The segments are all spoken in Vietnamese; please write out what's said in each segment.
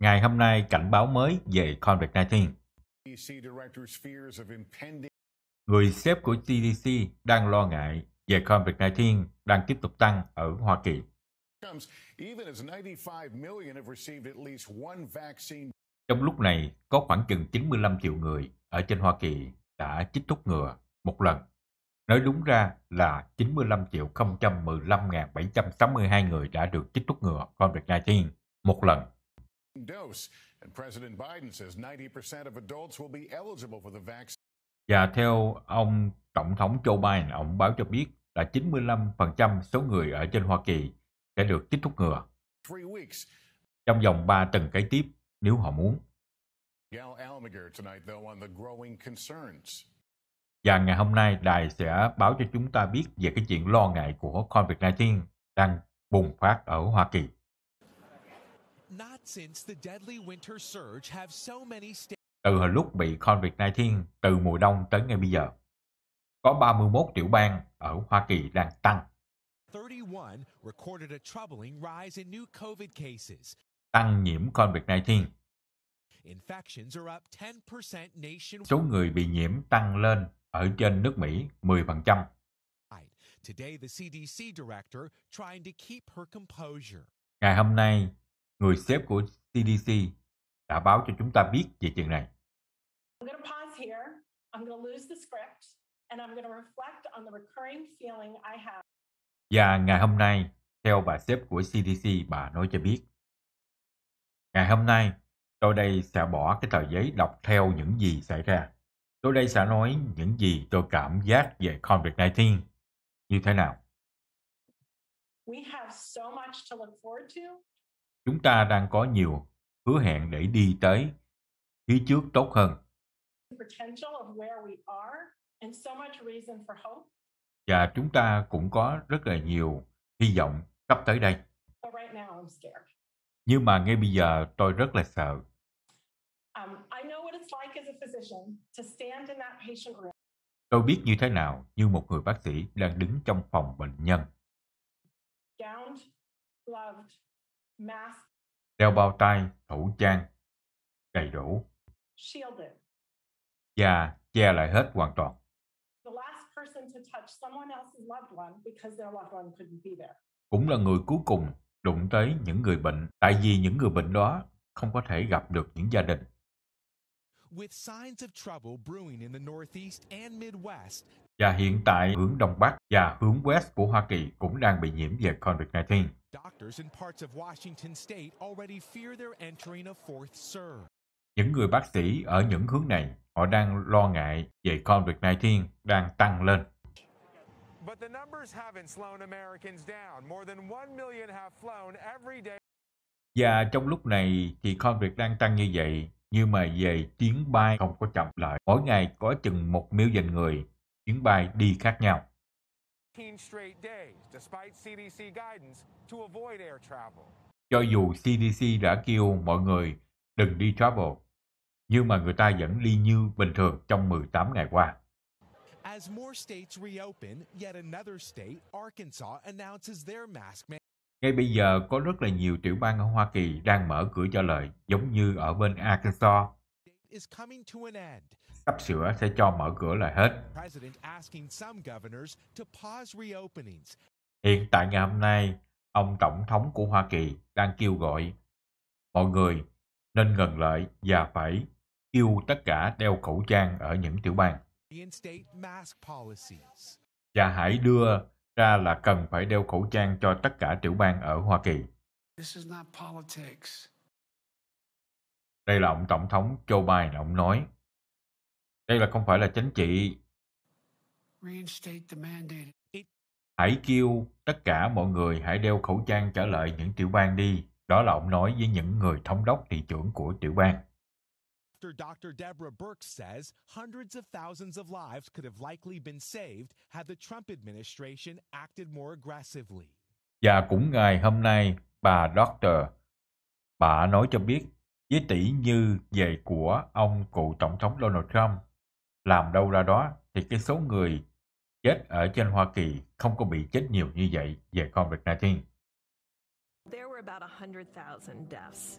Ngày hôm nay cảnh báo mới về COVID-19. Người sếp của CDC đang lo ngại về COVID-19 đang tiếp tục tăng ở Hoa Kỳ. Trong lúc này, có khoảng chừng 95 triệu người ở trên Hoa Kỳ đã chích thuốc ngừa một lần. Nói đúng ra là 95 triệu 015.762 người đã được chích thuốc ngừa COVID-19 một lần. Và theo ông Tổng thống Joe Biden, ông báo cho biết là 95% số người ở trên Hoa Kỳ sẽ được chích thuốc ngừa trong vòng 3 tuần kế tiếp nếu họ muốn. Yal Almager tonight, though, on the growing concerns và ngày hôm nay Đài sẽ báo cho chúng ta biết về cái chuyện lo ngại của COVID-19 đang bùng phát ở Hoa Kỳ. Từ hồi lúc bị COVID-19 từ mùa đông tới ngày bây giờ, có 31 tiểu bang ở Hoa Kỳ đang tăng. Tăng nhiễm COVID-19 Số người bị nhiễm tăng lên ở trên nước Mỹ 10%. Ngày hôm nay, người sếp của CDC đã báo cho chúng ta biết về chuyện này. Và ngày hôm nay, theo bà sếp của CDC, bà nói cho biết, ngày hôm nay Tôi đây sẽ bỏ cái tờ giấy đọc theo những gì xảy ra. Tôi đây sẽ nói những gì tôi cảm giác về COVID-19 như thế nào. Chúng ta đang có nhiều hứa hẹn để đi tới phía trước tốt hơn. Và chúng ta cũng có rất là nhiều hy vọng sắp tới đây. Nhưng mà ngay bây giờ tôi rất là sợ. Um, I know what it's like as a physician to stand in that patient room. Tôi biết như thế nào như một người bác sĩ đang đứng trong phòng bệnh nhân. Gowned, gloved, mask, đeo bao tay, khẩu trang, đầy đủ. Shielded. Và che lại hết hoàn toàn. The last person to touch someone else's loved one because their loved one couldn't be there. Cũng là người cuối cùng đụng tới những người bệnh tại vì những người bệnh đó không có thể gặp được những gia đình with signs of trouble brewing in the northeast and midwest. Và hiện tại hướng đông bắc và hướng west của Hoa Kỳ cũng đang bị nhiễm về COVID-19. Doctors in parts of Washington state already fear they're entering a fourth surge. Những người bác sĩ ở những hướng này, họ đang lo ngại về COVID-19 đang tăng lên. But the numbers haven't slowed Americans down. More than 1 million have flown every day. Và trong lúc này thì COVID đang tăng như vậy nhưng mà về chuyến bay không có chậm lại. Mỗi ngày có chừng một miêu dành người, chuyến bay đi khác nhau. Cho dù CDC đã kêu mọi người đừng đi travel, nhưng mà người ta vẫn đi như bình thường trong 18 ngày qua. As more states reopen, yet another state, Arkansas, announces their mask mandate. Ngay bây giờ có rất là nhiều tiểu bang ở Hoa Kỳ đang mở cửa cho lợi, giống như ở bên Arkansas. Sắp sửa sẽ cho mở cửa lại hết. Hiện tại ngày hôm nay, ông Tổng thống của Hoa Kỳ đang kêu gọi mọi người nên ngần lợi và phải kêu tất cả đeo khẩu trang ở những tiểu bang. Và hãy đưa ra là cần phải đeo khẩu trang cho tất cả tiểu bang ở Hoa Kỳ. Đây là ông Tổng thống Joe Biden, ông nói. Đây là không phải là chính trị. Hãy kêu tất cả mọi người hãy đeo khẩu trang trở lại những tiểu bang đi. Đó là ông nói với những người thống đốc thị trưởng của tiểu bang after Dr. Deborah Burks says hundreds of thousands of lives could have likely been saved had the Trump administration acted more aggressively. Và cũng ngày hôm nay, bà doctor, bà nói cho biết với tỷ như về của ông cựu tổng thống Donald Trump làm đâu ra đó thì cái số người chết ở trên Hoa Kỳ không có bị chết nhiều như vậy về COVID-19. There were about 100,000 deaths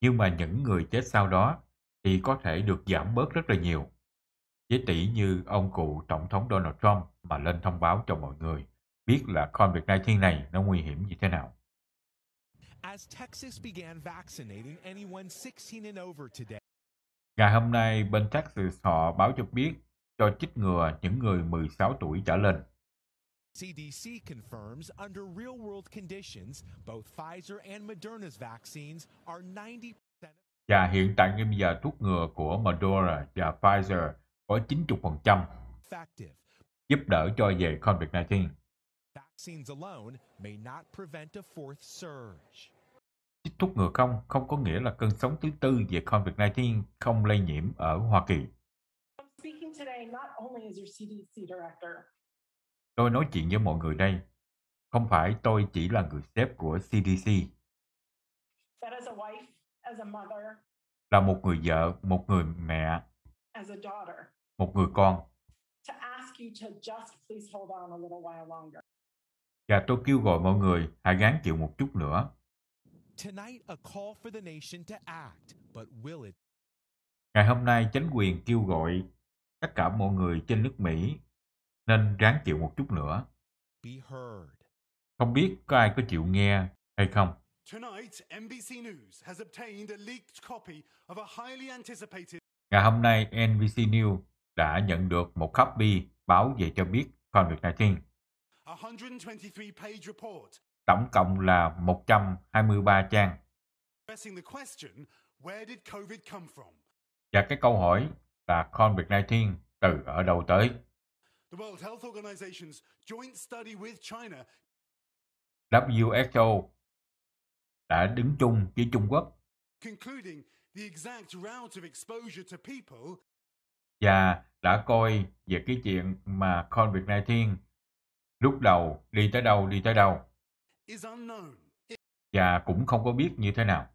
nhưng mà những người chết sau đó thì có thể được giảm bớt rất là nhiều. Chỉ tỷ như ông cụ Tổng thống Donald Trump mà lên thông báo cho mọi người biết là COVID-19 này nó nguy hiểm như thế nào. Ngày hôm nay bên Texas họ báo cho biết cho chích ngừa những người 16 tuổi trở lên. CDC confirms under real world conditions, both Pfizer and Moderna's vaccines are 90% Và hiện tại ngay bây giờ thuốc ngừa của Moderna và Pfizer có 90% giúp đỡ cho về COVID-19. Chích thuốc ngừa không không có nghĩa là cơn sóng thứ tư về COVID-19 không lây nhiễm ở Hoa Kỳ. Tôi nói chuyện với mọi người đây. Không phải tôi chỉ là người sếp của CDC. Là một người vợ, một người mẹ, một người con. Và tôi kêu gọi mọi người hãy gán chịu một chút nữa. Ngày hôm nay, chính quyền kêu gọi tất cả mọi người trên nước Mỹ nên ráng chịu một chút nữa. Không biết có ai có chịu nghe hay không. Ngày hôm nay, NBC News đã nhận được một copy báo về cho biết COVID-19. Tổng cộng là 123 trang. Và cái câu hỏi là COVID-19 từ ở đâu tới? The World Health Organization's joint study with China WHO đã đứng chung với Trung Quốc concluding the exact route of exposure to people và đã coi về cái chuyện mà COVID-19 lúc đầu đi tới đâu đi tới đâu và cũng không có biết như thế nào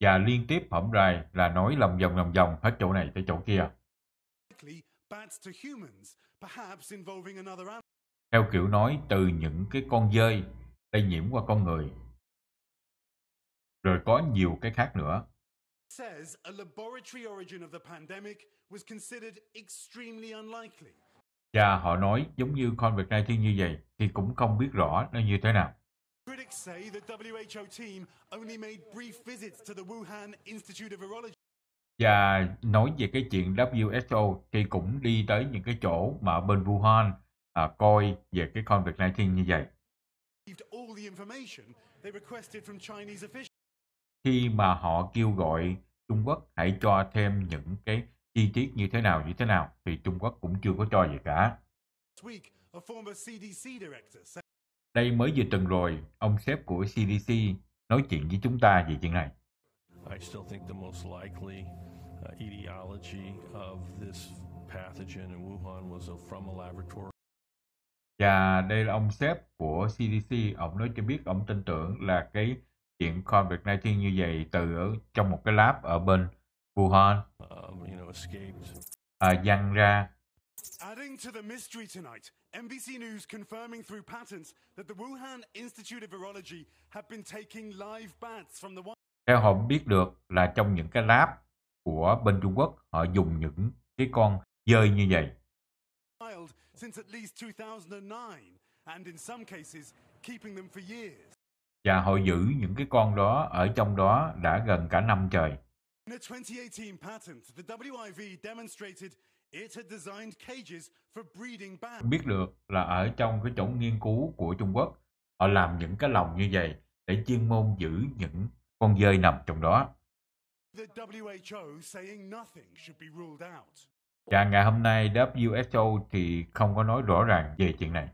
và liên tiếp phẩm rài là nói lòng vòng lòng vòng hết chỗ này tới chỗ kia. Theo kiểu nói từ những cái con dơi lây nhiễm qua con người. Rồi có nhiều cái khác nữa. Và họ nói giống như con Việt Nam như vậy thì cũng không biết rõ nó như thế nào. Critics say the WHO team only made brief visits to the Wuhan Institute of Virology. Và nói về cái chuyện WHO thì cũng đi tới những cái chỗ mà bên Wuhan à, coi về cái COVID-19 như vậy. Khi mà họ kêu gọi Trung Quốc hãy cho thêm những cái chi tiết như thế nào như thế nào thì Trung Quốc cũng chưa có cho gì cả. Đây mới vừa tuần rồi, ông sếp của CDC nói chuyện với chúng ta về chuyện này. I still think the most likely uh, etiology of this pathogen in Wuhan was from a laboratory. Và đây là ông sếp của CDC, ông nói cho biết ông tin tưởng là cái chuyện COVID-19 như vậy từ ở trong một cái lab ở bên Wuhan. Uh, you know, escaped. À, dăng ra Adding to the mystery tonight, NBC News confirming through patents that the Wuhan Institute of Virology have been taking live bats from the Theo họ biết được là trong những cái lab của bên Trung Quốc họ dùng những cái con dơi như vậy. Và họ giữ những cái con đó ở trong đó đã gần cả năm trời. In a 2018 patent, the WIV demonstrated Biết được là ở trong cái chỗ nghiên cứu của Trung Quốc, họ làm những cái lồng như vậy để chuyên môn giữ những con dơi nằm trong đó. Và ngày hôm nay WHO thì không có nói rõ ràng về chuyện này.